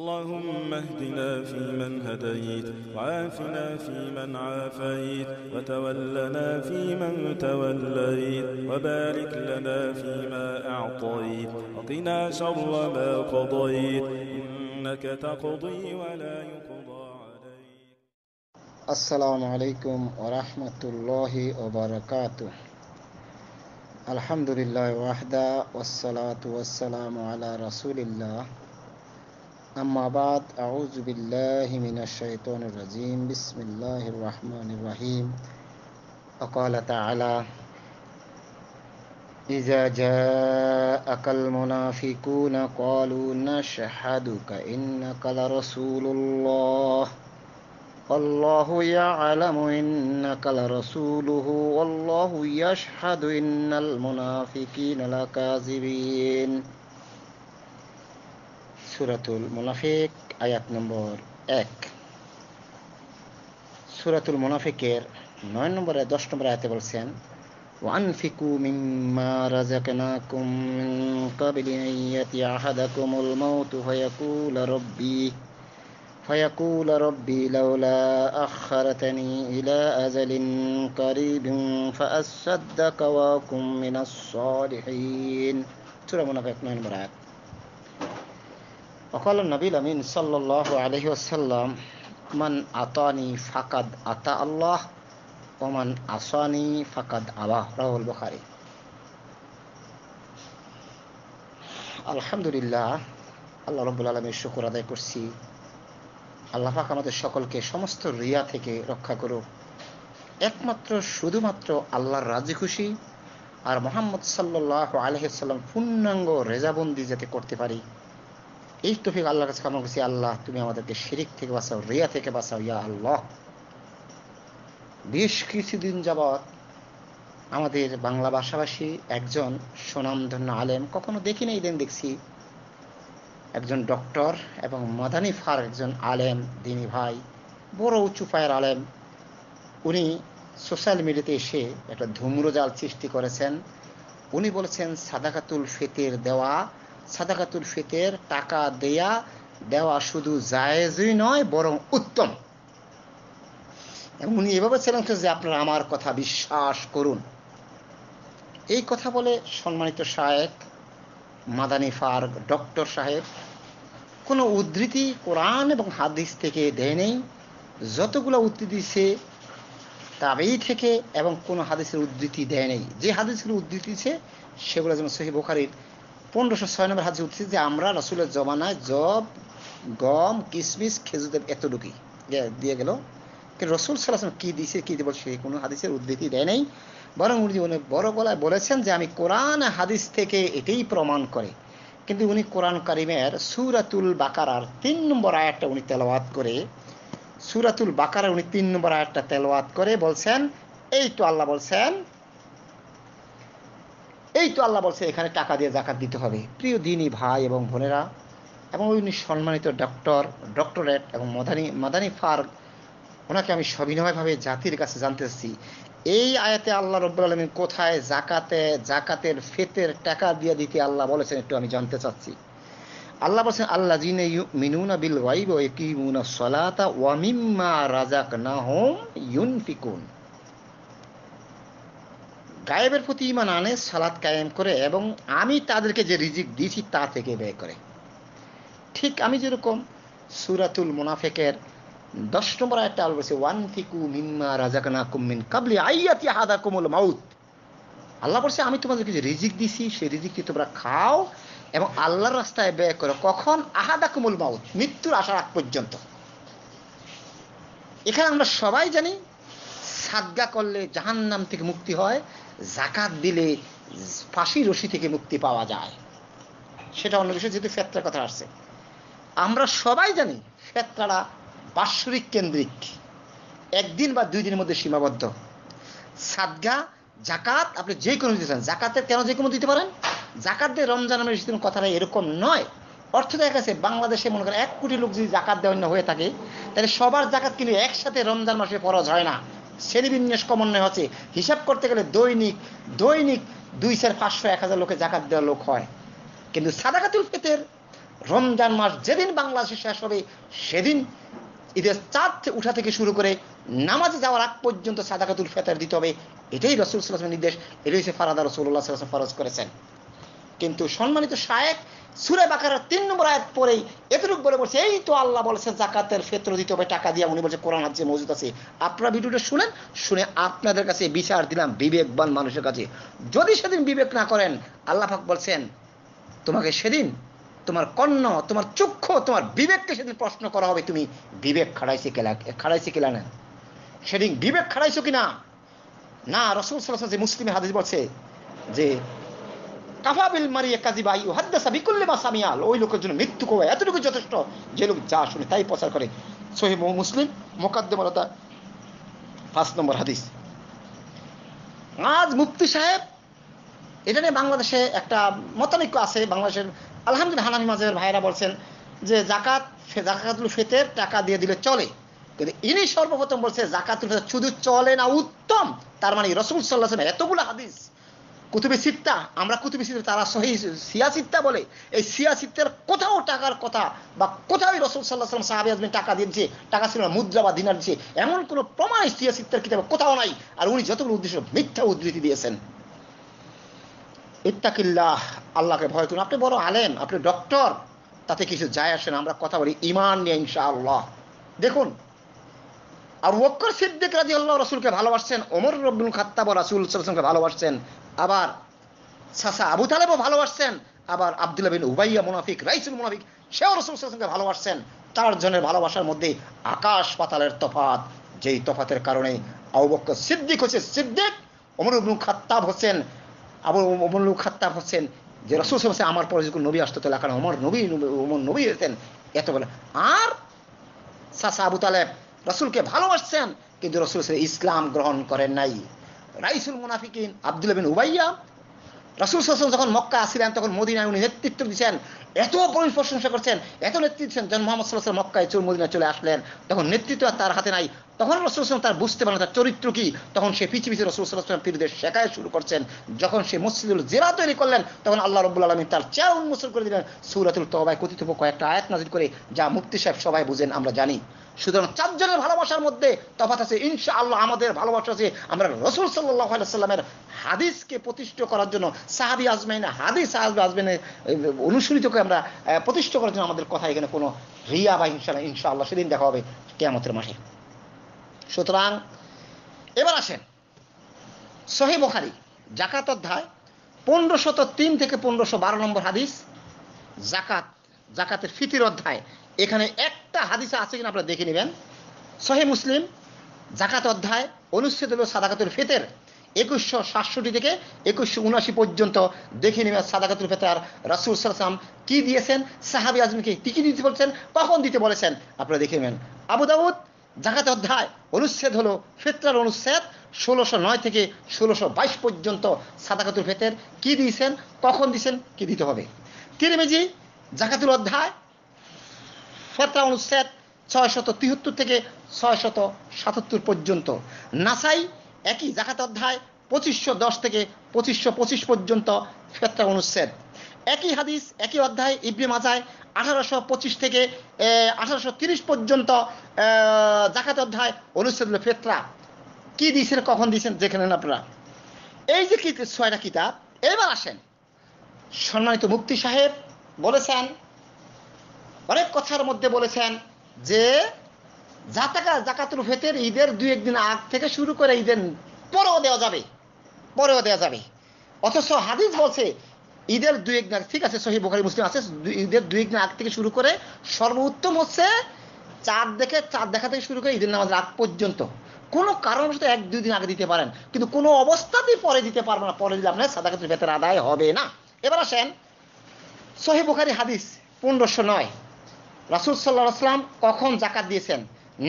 اللهم اهدنا فيمن هديت وعافنا فيمن عافيت وتولنا فيمن توليت وبارك لنا فيما أعطيت وقنا شر ما قضيت إنك تقضي ولا يقضى عليك السلام عليكم ورحمة الله وبركاته الحمد لله وحده والصلاة والسلام على رسول الله أما بعد أعوذ بالله من الشيطان الرجيم بسم الله الرحمن الرحيم وقال تعالى إذا جاءك المنافقون قالوا نشهد كإنك لرسول الله والله يعلم إنك لرسوله والله يشهد إن المنافقين لكاذبين سورة المنافق آيات نمبر এক سورة المنافق নয় نمبر দশ নম্বর আয়াতে বলছেন وأنفقوا مما رزقناكم من قبل أن يأتي أحدكم الموت فيقول ربي فيقول ربي لولا أخرتني إلى أزل قريب فأصدق وأكن من الصالحين سورة منافق 9 নম্বর وقال النبي الأمين صلى الله عليه وسلم من أطاني فقد أطى الله ومن عصاني فقد أباه رواه البخاري আলহামদুলিল্লাহ আল্লাহ রব্বুল আলমীর শুকুর আদায় করছি আল্লাহ পাক আমাদের সকলকে সমস্ত রিয়া থেকে রক্ষা করুক একমাত্র শুধুমাত্র আল্লাহর রাজি খুশি আর মোহাম্মদ সাল্লাহ আলহিসাল্লাম পূর্ণাঙ্গ রেজাবন্দি যাতে করতে পারি এই তোফিক আল্লাহর কাছে কামনা করছি আল্লাহ তুমি আমাদেরকে শিরিক থেকে বাঁচাও রিয়া থেকে বাঁচাও ইয়া আল্লাহ বেশ কিছুদিন যাবৎ আমাদের বাংলা ভাষাভাষী একজন সুনামধন্য আলেম কখনো দেখি না দিন দেখছি একজন ডক্টর এবং মাদানী ফার একজন আলেম দিনী ভাই বড় উঁচু পায়ের আলেম উনি সোশ্যাল মিডিয়াতে এসে একটা ধুম্রজাল সৃষ্টি করেছেন উনি বলেছেন সাদাকাতুল ফেতের দেওয়া সাদাকাতুল ফিতের টাকা দেয়া দেওয়া শুধু জায়েজই নয় বরং উত্তম এবং উনি এভাবে ছিলেন যে আপনারা আমার কথা বিশ্বাস করুন এই কথা বলে সম্মানিত শায়েক মাদানী ফার ডক্টর সাহেব কোনো উদ্ধৃতি কোরআন এবং হাদিস থেকে দেয় নেই যতগুলো উদ্ধৃতি সে তাবেই থেকে এবং কোনো হাদিসের উদ্ধৃতি দেয় নেই যে হাদিসগুলো উদ্ধৃতি সে সেগুলো যেন সহি বোখারির পনেরোশো ছয় নম্বর হাজি উঠছি যে আমরা রসুলের জমানায় জব গম কিশমিশ খেজুর দেব এতটুকুই দিয়ে গেল রসুল সাল্লাহ কি দিয়েছে কি দেবো সেই কোনো হাদিসের উদ্ধৃতি দেয় নাই বরং উনি অনেক বড় গলায় বলেছেন যে আমি কোরআন হাদিস থেকে এটাই প্রমাণ করে কিন্তু উনি কোরআন করিমের সুরাতুল বাকারার তিন নম্বর আয়াতটা উনি তেলাওয়াত করে সুরাতুল বাকারা উনি তিন নম্বর আয়াতটা তেলাওয়াত করে বলছেন এই তো আল্লাহ বলছেন এই তো আল্লাহ বলছে এখানে টাকা দিয়ে জাকাত দিতে হবে প্রিয় দিনই ভাই এবং বোনেরা এবং উনি সম্মানিত ডক্টর ডক্টরেট এবং মাদানী মাদানি ফার্গ ওনাকে আমি সবিনয়ভাবে জাতির কাছে জানতেছি এই আয়াতে আল্লাহ রব্বুল আলমী কোথায় জাকাতে জাকাতের ফেতের টাকা দিয়ে দিতে আল্লাহ বলেছেন একটু আমি জানতে চাচ্ছি আল্লাহ বলছেন আল্লাহ জিনে মিনুনা বিল ওয়াইব ইকিমুনা সলাতা ওয়ামিম্মা রাজাক না হোম ইউনফিকুন গায়েবের প্রতি ইমান আনে সালাদ কায়েম করে এবং আমি তাদেরকে যে রিজিক দিয়েছি তা থেকে ব্যয় করে ঠিক আমি যেরকম সুরাতুল মুনাফেকের দশ নম্বর একটা আল বলছে ওয়ান ফিকু মিম্মা রাজাকানা কুমিন কাবলি আইয়াতি হাদা কুমল মাউত আল্লাহ বলছে আমি তোমাদেরকে যে রিজিক দিছি সেই রিজিকটি তোমরা খাও এবং আল্লাহর রাস্তায় ব্যয় করো কখন আহাদা কুমল মাউত মৃত্যুর আসার আগ পর্যন্ত এখানে আমরা সবাই জানি সাজ্ঞা করলে জাহান নাম থেকে মুক্তি হয় জাকাত দিলে ফাঁসি রশি থেকে মুক্তি পাওয়া যায় সেটা অন্য বিষয় যেহেতু ফেত্রার কথা আসছে আমরা সবাই জানি ফেত্রারা বাৎসরিক কেন্দ্রিক একদিন বা দুই দিনের মধ্যে সীমাবদ্ধ সাদগা জাকাত আপনি যে কোনো দিতে পারেন জাকাতের কেন যে কোনো দিতে পারেন জাকাত দিয়ে রমজান আমের কোনো কথাটা এরকম নয় অর্থ দেখা গেছে বাংলাদেশে মনে করেন এক কোটি লোক যদি জাকাত দেওয়া হয়ে থাকে তাহলে সবার জাকাত কিন্তু একসাথে রমজান মাসে ফরজ হয় না শ্রেণীবিন্যাস ক্রমান্বয়ে হচ্ছে হিসাব করতে গেলে দৈনিক দৈনিক দুই চার পাঁচশো এক হাজার লোকে জাকাত দেওয়া লোক হয় কিন্তু সাদাকাতুল ফিতের রমজান মাস যেদিন বাংলাদেশে শেষ হবে সেদিন ঈদের চাঁদ উঠা থেকে শুরু করে নামাজে যাওয়ার আগ পর্যন্ত সাদাকাতুল ফেতার দিতে হবে এটাই রসুল সাল্লাহামের নির্দেশ এটাই সে ফারাদা রসুল্লাহ সাল্লাম ফরজ করেছেন কিন্তু সম্মানিত শায়েক সুরে বাকারের তিন নম্বর আয়াত পরেই এতটুকু বলে বলছে এই তো আল্লাহ বলেছেন জাকাতের ফেতর দিতে হবে টাকা দিয়ে উনি বলছে কোরআন যে মজুদ আছে আপনারা ভিডিওটা শুনেন শুনে আপনাদের কাছে বিচার দিলাম বিবেকবান মানুষের কাছে যদি সেদিন বিবেক না করেন আল্লাহ পাক বলছেন তোমাকে সেদিন তোমার কন্য তোমার চক্ষু তোমার বিবেককে সেদিন প্রশ্ন করা হবে তুমি বিবেক খাড়াইছে কেলা খাড়াইছে কেলা না সেদিন বিবেক খাড়াইছো কি না না রসুল সাল্লাহ মুসলিম হাদিস বলছে যে কাফাবিল মারিয়া কাজী সামিয়াল ওই লোকের জন্য মৃত্যু এতটুকু যথেষ্ট যে লোক যা শুনে তাই প্রচার করে সহি মুসলিম পাঁচ নম্বর হাদিস আজ মুফতি সাহেব এটা নিয়ে বাংলাদেশে একটা মতানৈক্য আছে বাংলাদেশের আলহামদুলিল্লাহ হানি মাজের ভাইয়েরা বলছেন যে জাকাত জাকাতুল ফেতের টাকা দিয়ে দিলে চলে কিন্তু ইনি সর্বপ্রথম বলছে জাকাতুল ফেতের শুধু চলে না উত্তম তার মানে রসুল সাল্লাহ এতগুলো হাদিস কুতুবে সিত্তা আমরা কুতুবে সিত্তা তারা সহি সিয়া সিত্তা বলে এই সিয়া সিত্তের কোথাও টাকার কথা বা কোথাও রসুল সাল্লাহ সাল্লাম সাহাবি আজমিন টাকা দিয়েছে টাকা ছিল না মুদ্রা বা দিনার দিয়েছে এমন কোনো প্রমাণ সিয়া সিত্তের কিতাবে কোথাও নাই আর উনি যতগুলো উদ্দেশ্য মিথ্যা উদ্ধৃতি দিয়েছেন ইত্তাকিল্লাহ আল্লাহকে ভয় করুন আপনি বড় আলেন আপনি ডক্টর তাতে কিছু যায় আসেন আমরা কথা বলি ইমান নিয়ে ইনশাআল্লাহ দেখুন আর ওকর সিদ্দিক রাজি আল্লাহ রসুলকে ভালোবাসছেন অমর রব্দুল খাত্তাব রাসুল সাল্লামকে ভালোবাসছেন আবার সাসা আবু তালেবও ভালোবাসছেন আবার আবদুল্লা বিন উবাইয়া মুনাফিক রাইসুল মুনাফিক সেও রসুল সাল্লামকে ভালোবাসছেন চারজনের ভালোবাসার মধ্যে আকাশ পাতালের তফাত যেই তফাতের কারণে আবুবক্ক সিদ্দিক হচ্ছে সিদ্দিক অমর রব্দুল খাত্তাব হোসেন আবু অমরুল খাত্তাব হোসেন যে রসুল সালসে আমার পরে যখন নবী আসতো তাহলে কারণ অমর নবী অমর নবী হয়েছেন এত বলে আর সাসা আবু তালেব রসুলকে ভালোবাসছেন কিন্তু রসুল ইসলাম গ্রহণ করেন নাই রাইসুল মুনাফিকিন আব্দুল উবাইয়া রসুল হাসান যখন মক্কা আসিলেন তখন মোদিনায় উনি নেতৃত্ব দিচ্ছেন এত প্রশংসা করছেন এত নেতৃত্ব যখন মোহাম্মদ সাল্লাহ মক্কায় চুল মদিনা চলে আসলেন তখন নেতৃত্ব আর তার হাতে নাই তখন রসুল তার বুঝতে পারেন তার চরিত্র কি তখন সে পিছিয়ে পিছিয়ে রসুল সাল্লাহাম পীরদের শেখায় শুরু করছেন যখন সে মসজিদুল জেরা তৈরি করলেন তখন আল্লাহ রব্বুল আলমী তার চেয়ার উন্মোচন করে দিলেন সুরাতুল তবায় কথিত কয়েকটা আয়াত নাজির করে যা মুক্তি সাহেব সবাই বুঝেন আমরা জানি সুতরাং চারজনের ভালোবাসার মধ্যে তফাত আছে ইনশা আল্লাহ আমাদের ভালোবাসা আছে আমরা রসুল সাল্লাহ সাল্লামের হাদিসকে প্রতিষ্ঠা করার জন্য সাহাবি আজমাইনে হাদিস আজমাইনে অনুসরিত করে আমরা প্রতিষ্ঠা করার জন্য আমাদের কথা এখানে কোনো রিয়া বা ইনশা ইনশাআল্লাহ সেদিন দেখা হবে কেয়ামতের মাঠে সুতরাং এবার আসেন সহি বোখারি জাকাত অধ্যায় পনেরোশত তিন থেকে পনেরোশো বারো নম্বর হাদিস জাকাত জাকাতের ফিতির অধ্যায় এখানে একটা হাদিস আছে কিনা আপনারা দেখে নেবেন সহি মুসলিম জাকাত অধ্যায় অনুচ্ছেদ সাদাকাতের ফিতের একুশশো সাতষট্টি থেকে একুশশো উনাশি পর্যন্ত দেখে নেবেন সাদাকাতুল ফেতার রাসুল সালাম কি দিয়েছেন সাহাবি আজমকে কি কি দিতে বলেছেন কখন দিতে বলেছেন আপনারা দেখে নেবেন আবু দাউদ জাকাত অধ্যায় অনুচ্ছেদ হলো ফেতরার অনুচ্ছেদ ষোলোশো নয় থেকে ষোলোশো বাইশ পর্যন্ত সাদাকাতুল ফেতের কি দিয়েছেন কখন দিয়েছেন কি দিতে হবে তিরমেজি জাকাতুল অধ্যায় ফেতরা অনুচ্ছেদ ছয়শত তিহাত্তর থেকে ছয়শত সাতাত্তর পর্যন্ত নাসাই একই জাকাত অধ্যায় পঁচিশশো দশ থেকে পঁচিশশো পঁচিশ পর্যন্ত ফেত্রা অনুচ্ছেদ একই হাদিস একই অধ্যায় ইব্রি মাজায় আঠারোশো পঁচিশ থেকে আঠারোশো তিরিশ পর্যন্ত জাকাত অধ্যায় অনুচ্ছেদ ফেতরা কি দিয়েছেন কখন দিয়েছেন যেখানে আপনারা এই যে কি ছয়টা কিতাব এবার আসেন সম্মানিত মুক্তি সাহেব বলেছেন অনেক কথার মধ্যে বলেছেন যে জাতাকা জাকাতুল ফেতের ঈদের দুই একদিন আগ থেকে শুরু করে ঈদের পরেও দেওয়া যাবে পরেও দেওয়া যাবে অথচ হাদিস বলছে ঈদের দুই একদিন দিন ঠিক আছে সহি বোখারি মুসলিম আছে ঈদের দুই একদিন আগ থেকে শুরু করে সর্বোত্তম হচ্ছে চাঁদ দেখে চাঁদ দেখা থেকে শুরু করে ঈদের নামাজ আগ পর্যন্ত কোনো কারণ কারণবশত এক দুই দিন আগে দিতে পারেন কিন্তু কোনো অবস্থাতেই পরে দিতে পারবো না পরে দিলে আপনার সাদাকাতের বেতন আদায় হবে না এবার আসেন সহি বোখারি হাদিস পনেরোশো নয় রাসুল সাল্লাহ আসলাম কখন জাকাত দিয়েছেন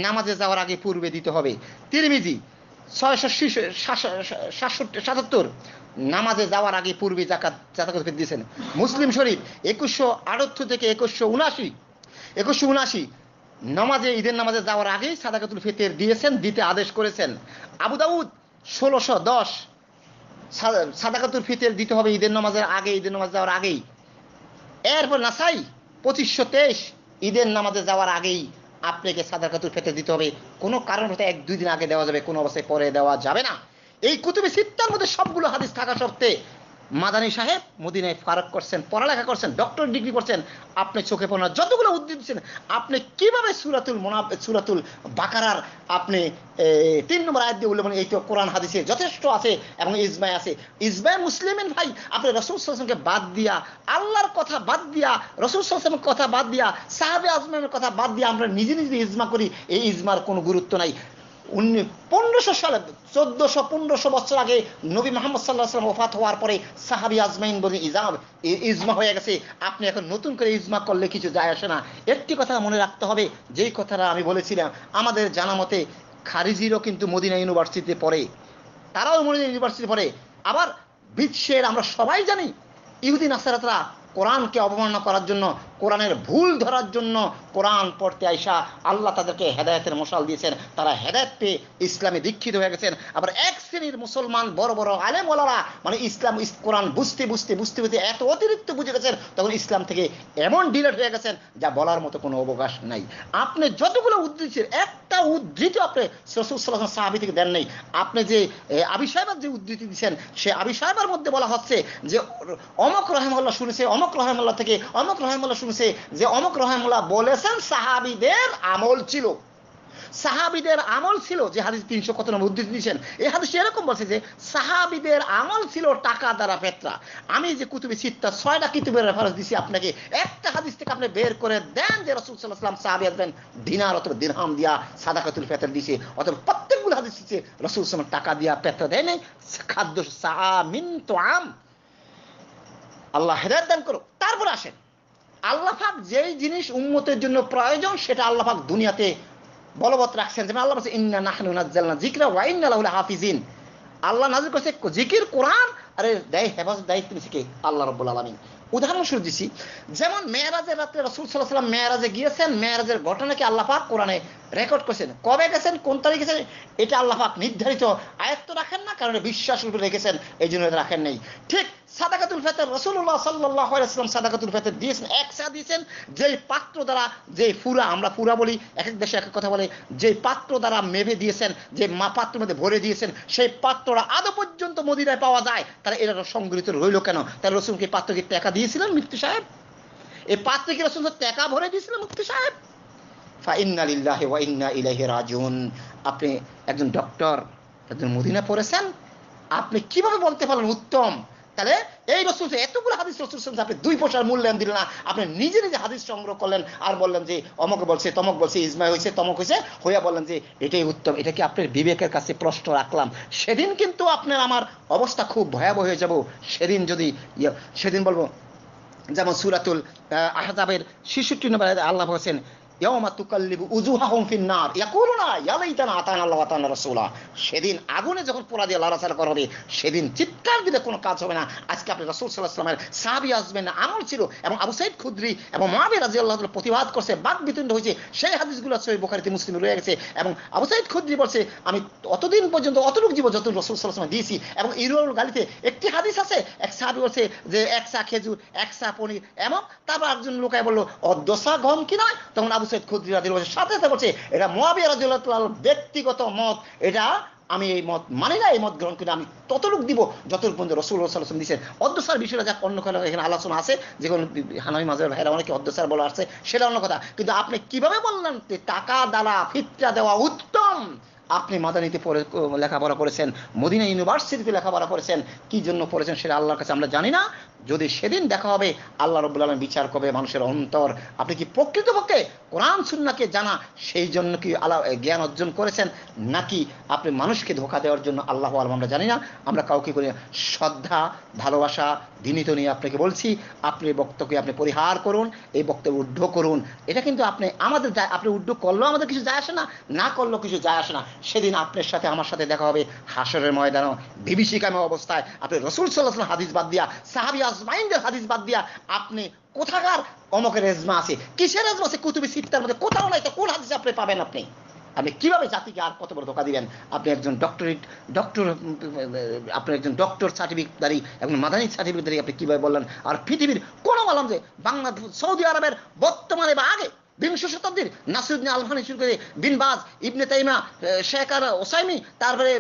নামাজে যাওয়ার আগে পূর্বে দিতে হবে তিরমিজি ছয়শো সাতষট্টি সাতাত্তর নামাজে যাওয়ার আগে পূর্বে জাকাত দিয়েছেন মুসলিম শরীফ একুশশো আটাত্তর থেকে একুশশো উনাশি একুশশো উনাশি নামাজে ঈদের নামাজে যাওয়ার আগে সাদাকাতুল ফিতের দিয়েছেন দিতে আদেশ করেছেন আবু দাউদ ষোলোশো দশ সাদাকাতুল ফিতের দিতে হবে ঈদের নামাজের আগে ঈদের নামাজ যাওয়ার আগেই এরপর নাসাই পঁচিশশো তেইশ ঈদের নামাজে যাওয়ার আগেই আপনাকে সাদা কাতুর ফেতে দিতে হবে কোনো কারণ হতে এক দুই দিন আগে দেওয়া যাবে কোনো অবস্থায় পরে দেওয়া যাবে না এই কুতুবে সিত্তার মধ্যে সবগুলো হাদিস থাকা সত্ত্বে মাদানী সাহেব মদিনায় ফারাক করছেন পড়ালেখা করছেন ডক্টর ডিগ্রি করছেন আপনি চোখে পড়া যতগুলো উদ্যোগ দিচ্ছেন আপনি কিভাবে সুরাতুল মোনা সুরাতুল বাকারার আপনি তিন নম্বর আয়াত দিয়ে বললেন মানে এই তো কোরআন হাদিসে যথেষ্ট আছে এবং ইসমাই আছে ইসমাই মুসলিমেন ভাই আপনি রসুল সালামকে বাদ দিয়া আল্লাহর কথা বাদ দিয়া রসুল সালামের কথা বাদ দিয়া সাহাবে আজমের কথা বাদ দিয়া আমরা নিজে নিজে ইজমা করি এই ইজমার কোনো গুরুত্ব নাই উনি পনেরোশো সালে চোদ্দোশো পনেরোশো বছর আগে নবী মোহাম্মদ সাল্লাহ সাল্লাম ওফাত হওয়ার পরে সাহাবি আজমাইন বলে ইজাম ইজমা হয়ে গেছে আপনি এখন নতুন করে ইজমা করলে কিছু যায় আসে না একটি কথা মনে রাখতে হবে যেই কথাটা আমি বলেছিলাম আমাদের জানা মতে খারিজিরও কিন্তু মদিনা ইউনিভার্সিটিতে পড়ে তারাও মদিনা ইউনিভার্সিটি পড়ে আবার বিশ্বের আমরা সবাই জানি ইহুদিন আসারাতরা কোরআনকে অবমাননা করার জন্য কোরআনের ভুল ধরার জন্য কোরআন পড়তে আইসা আল্লাহ তাদেরকে হেদায়তের মশাল দিয়েছেন তারা হেদায়ত পেয়ে ইসলামে দীক্ষিত হয়ে গেছেন আবার এক শ্রেণীর মুসলমান বড় বড় আলেমওয়ালারা মানে ইসলাম কোরআন বুঝতে বুঝতে বুঝতে বুঝতে এত অতিরিক্ত বুঝে গেছেন তখন ইসলাম থেকে এমন ডিলেট হয়ে গেছেন যা বলার মতো কোনো অবকাশ নাই আপনি যতগুলো উদ্ধৃতির একটা উদ্ধৃতি আপনি সসুসলাম সাহাবি থেকে দেন নেই আপনি যে আবি সাহেবের যে উদ্ধৃতি দিচ্ছেন সে আবি সাহেবের মধ্যে বলা হচ্ছে যে অমক রহমাল্লাহ শুনেছে অমক রহমাল্লাহ থেকে অমক রহমাল্লাহ শুনেছে শুনছে যে অমুক রহমুল্লাহ বলেছেন সাহাবিদের আমল ছিল সাহাবিদের আমল ছিল যে হাদিস তিনশো কত নম্বর উদ্দেশ্য দিয়েছেন এই হাদিস এরকম বলছে যে সাহাবিদের আমল ছিল টাকা দ্বারা পেত্রা আমি যে কুতুবে সিদ্ধা ছয়টা কিতুবের রেফারেন্স দিছি আপনাকে একটা হাদিস থেকে আপনি বের করে দেন যে রসুল সাল্লাহাম সাহাবি আসবেন দিনার অথবা দিনহাম দিয়া সাদা কাতুল পেত্রা দিছে অথবা প্রত্যেকগুলো হাদিস দিচ্ছে রসুল সালাম টাকা দিয়া পেত্রা দেয় নাই খাদ্য সাহা মিন তো আম আল্লাহ হেদায়ত দান করো তারপর আসেন আল্লাহাক যেই জিনিস উন্মতের জন্য প্রয়োজন সেটা আল্লাহাক দুনিয়াতে বলবৎ রাখছেন যেমন আল্লাহ বলছে ইন্না নাহনু নাজ্জালনা জিকরা ওয়াইন আল্লাহ হাফিজিন আল্লাহ নাজির করছে জিকির কোরআন আরে দেয় হেফাজত দায়িত্ব নিছে কে আল্লাহ রাব্বুল আলামিন উদাহরণস্বরূপ দিছি যেমন মেয়েরাজের রাত্রে রসুল সাল্লাহ সাল্লাম মেয়েরাজে গিয়েছেন মেয়েরাজের ঘটনাকে আল্লাহাক কোরআনে রেকর্ড করেছেন কবে গেছেন কোন তারিখে গেছেন এটা আল্লাহাক নির্ধারিত আয়ত্ত রাখেন না কারণ বিশ্বাস উপরে রেখেছেন এই জন্য রাখেন নেই ঠিক সাদাকাতুল ফেতের রসুল্লাহ সাল্লাহাম সাদাকাতুল ফেতের দিয়েছেন একসা দিয়েছেন যেই পাত্র দ্বারা যে ফুরা আমরা ফুরা বলি এক এক দেশে এক এক কথা বলে যে পাত্র দ্বারা মেভে দিয়েছেন যে মা পাত্র মধ্যে ভরে দিয়েছেন সেই পাত্ররা আদৌ পর্যন্ত মদিনায় পাওয়া যায় তারা এরা সংগৃহীত রইল কেন তাহলে রসুলকে পাত্রকে টেকা দিয়েছিলেন মৃত্যু সাহেব এই পাত্র কি রসুল টেকা ভরে দিয়েছিলেন মৃত্যু সাহেব ফা ইন্না লিল্লাহে ওয়া আপনি একজন ডক্টর একজন মদিনা পড়েছেন আপনি কিভাবে বলতে পারেন উত্তম তাহলে এই রসুল এতগুলো হাদিস রসুল আপনি দুই পয়সার মূল্যায়ন দিলেন না আপনি নিজে নিজে হাদিস সংগ্রহ করলেন আর বললেন যে অমক বলছে তমক বলছে ইসমাই হয়েছে তমক হয়েছে হইয়া বললেন যে এটাই উত্তম এটা কি আপনার বিবেকের কাছে প্রশ্ন রাখলাম সেদিন কিন্তু আপনার আমার অবস্থা খুব ভয়াবহ হয়ে যাব সেদিন যদি ইয়ে, সেদিন বলবো যেমন সুরাতুল আহজাবের শিশুটি নম্বর আল্লাহ হোসেন সেদিন আগুনে যখন পোড়া দিয়ে সেদিন চিৎকার দিলে কোনো কাজ হবে না আজকে আপনি আমল ছিল এবং আবু সাইদ খুদ্রি এবং রাজি আল্লাহ প্রতিবাদ করছে বাক বিতণ্ড হয়েছে সেই হাদিসগুলো সহি বোখারিতে মুসলিম রয়ে গেছে এবং আবু সাইদ খুদ্রি বলছে আমি অতদিন পর্যন্ত অতটুক জীবন যত রসুল সাল্লাহ দিয়েছি এবং ইরুল গালিতে একটি হাদিস আছে এক সাহাবি বলছে যে একসা খেজুর একসা পনির এবং তারপর একজন লোকায় বললো অর্ধসা গম কি নয় তখন আবু সৈয়দ খুদ্রি রাজিল সাথে সাথে করছে এটা মোয়াবিয়া রাজিউল্লাহ ব্যক্তিগত মত এটা আমি এই মত মানি না এই মত গ্রহণ করি আমি ততটুক দিব যতটুক পর্যন্ত রসুল রসুল দিচ্ছেন অর্ধসার বিষয়টা যা অন্য কথা এখানে আলোচনা আছে যে কোনো হানামি মাঝের ভাইরা অনেকে অর্ধসার বলা আসছে সেটা অন্য কথা কিন্তু আপনি কিভাবে বললেন টাকা দ্বারা ফিতরা দেওয়া উত্তম আপনি মাদানিতে পড়ে লেখাপড়া করেছেন মদিনা ইউনিভার্সিটিতে লেখাপড়া করেছেন কি জন্য পড়েছেন সেটা আল্লাহর কাছে আমরা জানি না যদি সেদিন দেখা হবে আল্লাহ রবুল আলম বিচার করবে মানুষের অন্তর আপনি কি প্রকৃতপক্ষে কোরআন সুন্নাকে জানা সেই জন্য কি আল্লাহ জ্ঞান অর্জন করেছেন নাকি আপনি মানুষকে ধোকা দেওয়ার জন্য আল্লাহ আলম আমরা জানি না আমরা কাউকে করি শ্রদ্ধা ভালোবাসা দিনিত নিয়ে আপনাকে বলছি আপনি বক্তব্যকে আপনি পরিহার করুন এই বক্তব্য উদ্ধ করুন এটা কিন্তু আপনি আমাদের যায় আপনি উদ্ধ করলেও আমাদের কিছু যায় আসে না না করলেও কিছু যায় আসে না সেদিন আপনার সাথে আমার সাথে দেখা হবে হাসরের ময়দানও বিভীষিকাময় অবস্থায় আপনি রসুল সাল্লাহ হাদিস বাদ দিয়া সাহাবিয়া আজমাইনদের হাদিস বাদ দিয়া আপনি কোথাকার অমকের রেজমা আছে কিসের রেজমা আছে কুতুবি সিফতার মধ্যে কোথাও নাই তো কোন হাদিস আপনি পাবেন আপনি আপনি কিভাবে জাতিকে আর কত বড় ধোকা দিবেন আপনি একজন ডক্টরেট ডক্টর আপনি একজন ডক্টর সার্টিফিকেট দাঁড়িয়ে একজন এবং সার্টিফিকেট দাঁড়িয়ে আপনি কিভাবে বললেন আর পৃথিবীর কোনো বললাম যে বাংলাদেশ সৌদি আরবের বর্তমানে বা আগে বিংশ শতাব্দীর নাসিরুদ্দিন আলহানি শুরু করে বিনবাজ ইবনে তাইমা শেখ আর ওসাইমি তারপরে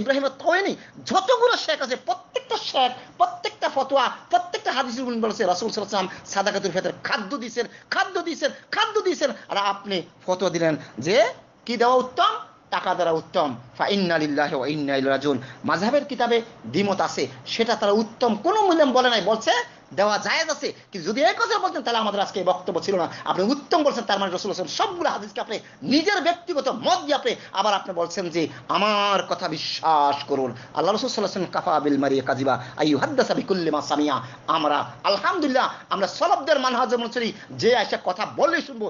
ইব্রাহিম তোয়েনি যতগুলো শেখ আছে প্রত্যেকটা শেখ প্রত্যেকটা ফতোয়া প্রত্যেকটা হাদিসের গুণ বলেছে রাসুল সালাম সাদাকাতুর ফেতের খাদ্য দিয়েছেন খাদ্য দিয়েছেন খাদ্য দিয়েছেন আর আপনি ফতোয়া দিলেন যে কি দেওয়া উত্তম টাকা দ্বারা উত্তম ফা ইন্নালিল্লাহ ইন্নাইল রাজুন মাঝহাবের কিতাবে দ্বিমত আছে সেটা তারা উত্তম কোনো মূল্যাম বলে নাই বলছে দেওয়া জায়েজ আছে কিন্তু যদি এক কথা বলতেন তাহলে আমাদের আজকে বক্তব্য ছিল না আপনি উত্তম বলছেন তার মানে রসুল হোসেন সবগুলো হাদিসকে আপনি নিজের ব্যক্তিগত মত দিয়ে আপনি আবার আপনি বলছেন যে আমার কথা বিশ্বাস করুন আল্লাহ রসুল সাল্লাহ কাফা বিল মারিয়া কাজিবা আই হাদ্দাসা বিকুল্লিমা সামিয়া আমরা আলহামদুলিল্লাহ আমরা সলবদের মানহাজ অনুসারী যে এসে কথা বললে শুনবো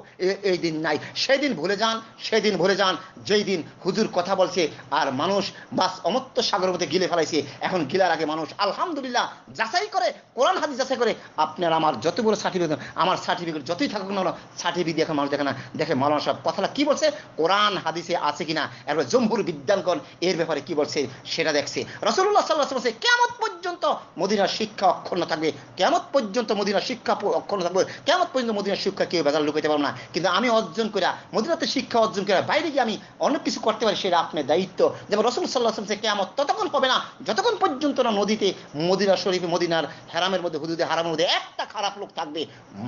এই দিন নাই সেই দিন ভুলে যান সেই দিন ভুলে যান যেই দিন হুজুর কথা বলছে আর মানুষ বাস অমত্ত সাগর মধ্যে গিলে ফেলাইছে এখন গিলার আগে মানুষ আলহামদুলিল্লাহ যাচাই করে কোরআন হাদিস জিজ্ঞাসা করে আপনার আমার যত বড় সার্টিফিকেট আমার সার্টিফিকেট যতই থাকুক না সার্টিফিকেট দেখে মানুষ দেখে না দেখে মৌলানা সাহেব কথাটা কি বলছে কোরআন হাদিসে আছে কিনা এরপর জম্বুর বিদ্যাঙ্গন এর ব্যাপারে কি বলছে সেটা দেখছে রসুল্লাহ সাল্লাহ বলছে কেমন পর্যন্ত মদিনার শিক্ষা অক্ষুণ্ণ থাকবে কেমন পর্যন্ত মদিনার শিক্ষা অক্ষুণ্ণ থাকবে কেমন পর্যন্ত মদিনার শিক্ষা কেউ বেজার লুকাইতে পারবো না কিন্তু আমি অর্জন করে মদিনাতে শিক্ষা অর্জন করে বাইরে গিয়ে আমি অনেক কিছু করতে পারি সেটা আপনার দায়িত্ব যেমন রসুল সাল্লাহ সাল্লামসে কেমন ততক্ষণ হবে না যতক্ষণ পর্যন্ত না নদীতে মদিনা শরীফ মদিনার হেরামের মধ্যে হুদুদ যদি হারামের মধ্যে একটা খারাপ লোক থাকবে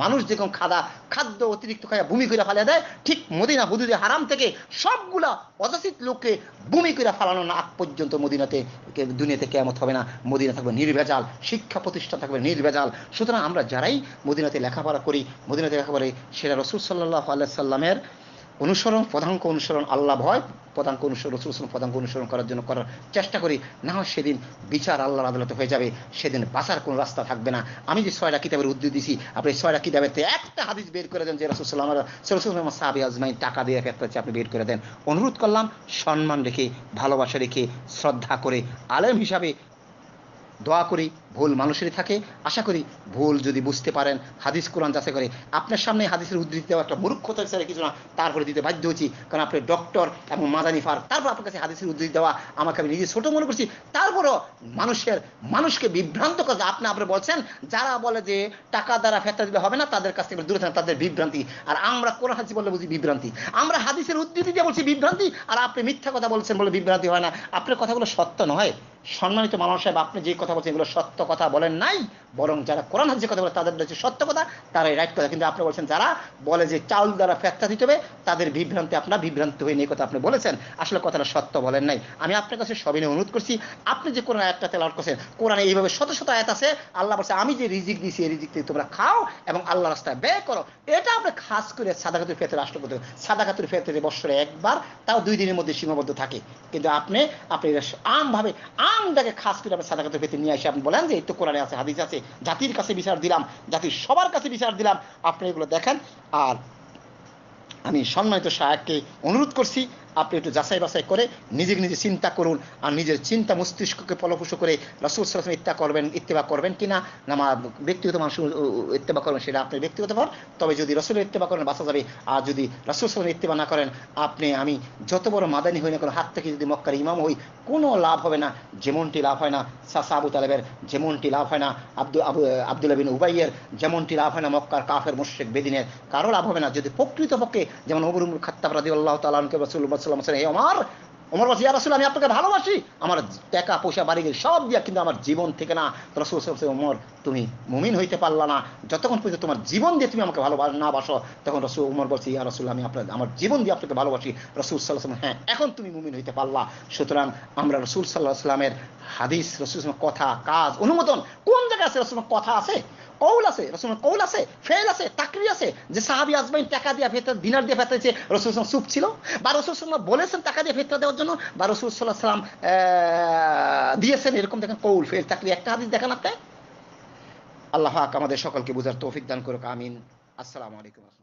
মানুষ যেরকম খাদা খাদ্য অতিরিক্ত খাইয়া ভূমি করে ফালিয়া দেয় ঠিক মদিনা হুদুদে হারাম থেকে সবগুলা অযাচিত লোককে ভূমি করে ফালানো না আগ পর্যন্ত মদিনাতে দুনিয়াতে কেমত হবে না মদিনা থাকবে নির্ভেজাল শিক্ষা প্রতিষ্ঠান থাকবে নির্ভেজাল সুতরাং আমরা যারাই মদিনাতে লেখাপড়া করি মদিনাতে লেখাপড়া সেটা রসুল সাল্লাহ আল্লাহ সাল্লামের অনুসরণ প্রধানকে অনুসরণ আল্লাহ ভয় প্রধানকে অনুসরণ রসুল প্রধানকে অনুসরণ করার জন্য করার চেষ্টা করি না হয় সেদিন বিচার আল্লাহর আদালতে হয়ে যাবে সেদিন বাঁচার কোনো রাস্তা থাকবে না আমি যে ছয়টা কিতাবের উদ্যোগ দিছি আপনি ছয়টা কিতাবেতে একটা হাদিস বের করে দেন যে রসুল্লাহ রসুল্লাহ সাহাবি আজমাই টাকা দিয়ে ক্ষেত্রে হচ্ছে আপনি বের করে দেন অনুরোধ করলাম সম্মান রেখে ভালোবাসা রেখে শ্রদ্ধা করে আলেম হিসাবে দোয়া করি ভুল মানুষেরই থাকে আশা করি ভুল যদি বুঝতে পারেন হাদিস কোরআন যাচাই করে আপনার সামনে হাদিসের উদ্ধৃতি দেওয়া একটা মূর্খতা স্যার কিছু না তারপরে দিতে বাধ্য হচ্ছি কারণ আপনি ডক্টর এবং মাদানি ফার তারপর আপনার কাছে হাদিসের উদ্ধৃতি দেওয়া আমাকে আমি নিজে ছোটো মনে করছি তারপরও মানুষের মানুষকে বিভ্রান্ত করে আপনি আপনি বলছেন যারা বলে যে টাকা দ্বারা ফেতা দিলে হবে না তাদের কাছ থেকে দূরে থাকে তাদের বিভ্রান্তি আর আমরা কোরআন হাদিস বলে বুঝি বিভ্রান্তি আমরা হাদিসের উদ্ধৃতি দিয়ে বলছি বিভ্রান্তি আর আপনি মিথ্যা কথা বলছেন বলে বিভ্রান্তি হয় না আপনার কথাগুলো সত্য নয় সম্মানিত মালান সাহেব আপনি যে কথা বলছেন এগুলো সত্য কথা বলেন নাই বরং যারা কোরআন হাজির কথা বলে তাদের হচ্ছে সত্য কথা তারাই রাইট কথা কিন্তু আপনি বলছেন যারা বলে যে চাউল দ্বারা ফেরতা দিতে হবে তাদের বিভ্রান্তি আপনার বিভ্রান্ত হয়ে নিয়ে কথা আপনি বলেছেন আসলে কথাটা সত্য বলেন নাই আমি আপনার কাছে সবিনয় অনুরোধ করছি আপনি যে কোরআন একটা তেলাওয়াত করছেন কোরআনে এইভাবে শত শত আয়াত আছে আল্লাহ বলছে আমি যে রিজিক দিয়েছি এই রিজিক দিয়ে তোমরা খাও এবং আল্লাহ রাস্তায় ব্যয় করো এটা আপনি খাস করে সাদাকাতুর ফেতরে রাষ্ট্র করতে সাদাকাতুর ফেতরে বছরে একবার তাও দুই দিনের মধ্যে সীমাবদ্ধ থাকে কিন্তু আপনি আপনি আমভাবে আম তাকে খাস করে আমি সাদাকাতের পেতে নিয়ে আসে আপনি বলেন যে এই তো কোরআনে আছে হাদিস আছে জাতির কাছে বিচার দিলাম জাতির সবার কাছে বিচার দিলাম আপনি এগুলো দেখেন আর আমি সম্মানিত সাহেবকে অনুরোধ করছি আপনি একটু যাচাই বাছাই করে নিজে নিজে চিন্তা করুন আর নিজের চিন্তা মস্তিষ্ককে ফলপুষ করে রসুল সরাসরি ইত্যা করবেন ইত্তেবা করবেন কি না আমার ব্যক্তিগত মানুষ ইত্তেবা করবেন সেটা আপনি ব্যক্তিগত পর তবে যদি রসুলের ইত্তেবা করেন বাঁচা যাবে আর যদি রসুল সরাসরি ইত্তেবা না করেন আপনি আমি যত বড় মাদানি হই না কোনো হাত থেকে যদি মক্কার ইমাম হই কোনো লাভ হবে না যেমনটি লাভ হয় না সাসা আবু তালেবের যেমনটি লাভ হয় না আব্দু আবু আবদুল্লা বিন উবাইয়ের যেমনটি লাভ হয় না মক্কার কাফের মুশেক বেদিনের কারো লাভ হবে না যদি প্রকৃতপক্ষে যেমন অবরুমুল খাত্তাব রাজি আল্লাহ তালকে রসুল্লাহ সাল্লাম এই আমার ওমর বলছে ইয়া রাসুল আমি আপনাকে ভালোবাসি আমার টাকা পয়সা বাড়ি সব দিয়া কিন্তু আমার জীবন থেকে না রাসুল ওমর তুমি মুমিন হইতে পারলা না যতক্ষণ পর্যন্ত তোমার জীবন দিয়ে তুমি আমাকে ভালোবাস না বাসো তখন রসুল উমর বলছে ইয়া রসুল আমি আপনার আমার জীবন দিয়ে আপনাকে ভালোবাসি রসুল সাল্লাহ হ্যাঁ এখন তুমি মুমিন হইতে পারলা সুতরাং আমরা রসুল সাল্লাহ সাল্লামের হাদিস রসুল কথা কাজ অনুমোদন কোন জায়গায় আছে রসুল কথা আছে কৌল আছে রসুল কৌল আছে ফেল আছে তাকরি আছে যে সাহাবি আসবেন টাকা দিয়ে ভেতর দিনার দিয়ে যে রসুল চুপ ছিল বা রসুল সাল্লাহ বলেছেন টাকা দিয়ে ভেতর দেওয়ার জন্য বা রসুল সাল্লাহ সাল্লাম দিয়েছেন এরকম দেখেন কৌল ফেল তাকরি একটা হাদিস দেখেন আপনি আল্লাহ আমাদের সকলকে বোঝার তৌফিক দান করুক আমিন আসসালামু আলাইকুম